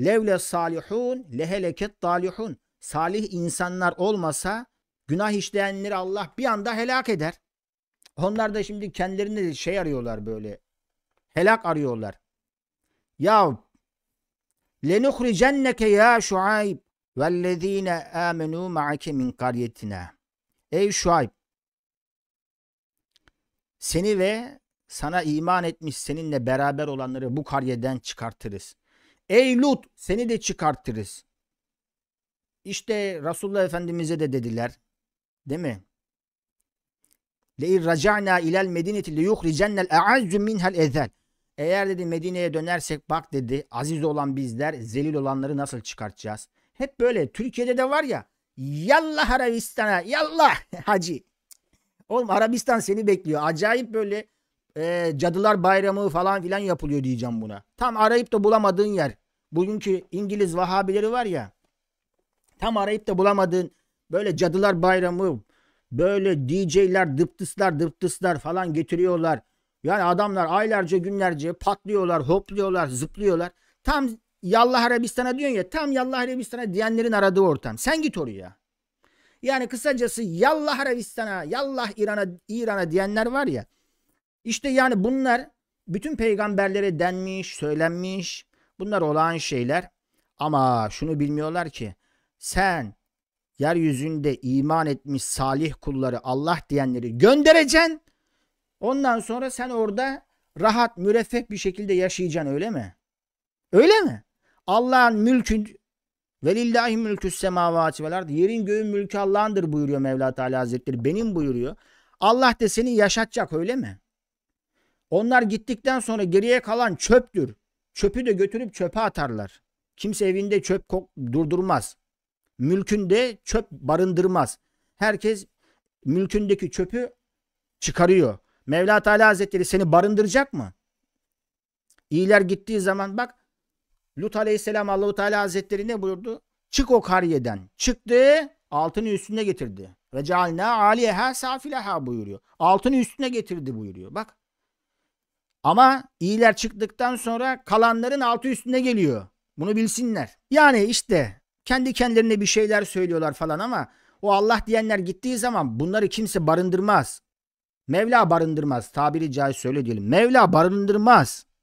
Levle salihun leheleket dalihun. Salih insanlar olmasa günah işleyenleri Allah bir anda helak eder. Onlar da şimdi kendilerini şey arıyorlar böyle. Helak arıyorlar. Ya lenuhricenneke ya Şuayb vellezine amenu ma'ake min karyetina. Ey Şuayb seni ve sana iman etmiş seninle beraber olanları bu karyeden çıkartırız. Ey Lut seni de çıkartırız. İşte Resulullah Efendimiz'e de dediler. Değil mi? Le'ir raca'na ilel medineti leyuhricennel e'azzu minhel ezel. Eğer dedi Medine'ye dönersek bak dedi aziz olan bizler zelil olanları nasıl çıkartacağız? Hep böyle Türkiye'de de var ya yallah Arabistan'a yallah hacı. Oğlum Arabistan seni bekliyor. Acayip böyle e, cadılar bayramı falan filan yapılıyor diyeceğim buna. Tam arayıp da bulamadığın yer bugünkü İngiliz Vahabileri var ya tam arayıp da bulamadığın böyle cadılar bayramı böyle DJ'ler dıptıslar dıptıslar falan getiriyorlar. Yani adamlar aylarca günlerce patlıyorlar, hopluyorlar, zıplıyorlar. Tam Yallah Arabistan'a diyorsun ya tam Yallah Arabistan'a diyenlerin aradığı ortam. Sen git oraya. Yani kısacası Yallah Arabistan'a, Yallah İran'a, İran'a diyenler var ya. İşte yani bunlar bütün peygamberlere denmiş, söylenmiş. Bunlar olağan şeyler. Ama şunu bilmiyorlar ki sen yeryüzünde iman etmiş salih kulları Allah diyenleri göndereceksin. Ondan sonra sen orada rahat müreffeh bir şekilde yaşayacaksın öyle mi? Öyle mi? Allah'ın mülkü velillahi mülkü semavati vel ard. Yerin göğün mülkü Allah'ındır buyuruyor Mevla Teala Hazretleri. Benim buyuruyor. Allah da seni yaşatacak öyle mi? Onlar gittikten sonra geriye kalan çöptür. Çöpü de götürüp çöpe atarlar. Kimse evinde çöp durdurmaz. Mülkünde çöp barındırmaz. Herkes mülkündeki çöpü çıkarıyor. Mevla Teala Hazretleri seni barındıracak mı? İyiler gittiği zaman bak Lut Aleyhisselam Allahu Teala Hazretleri ne buyurdu? Çık o kariyeden. Çıktı, altını üstüne getirdi. Ve cealna aliyeha safileha buyuruyor. Altını üstüne getirdi buyuruyor. Bak ama iyiler çıktıktan sonra kalanların altı üstüne geliyor. Bunu bilsinler. Yani işte kendi kendilerine bir şeyler söylüyorlar falan ama o Allah diyenler gittiği zaman bunları kimse barındırmaz. Mevla barındırmaz. Tabiri caiz öyle diyelim. Mevla barındırmaz.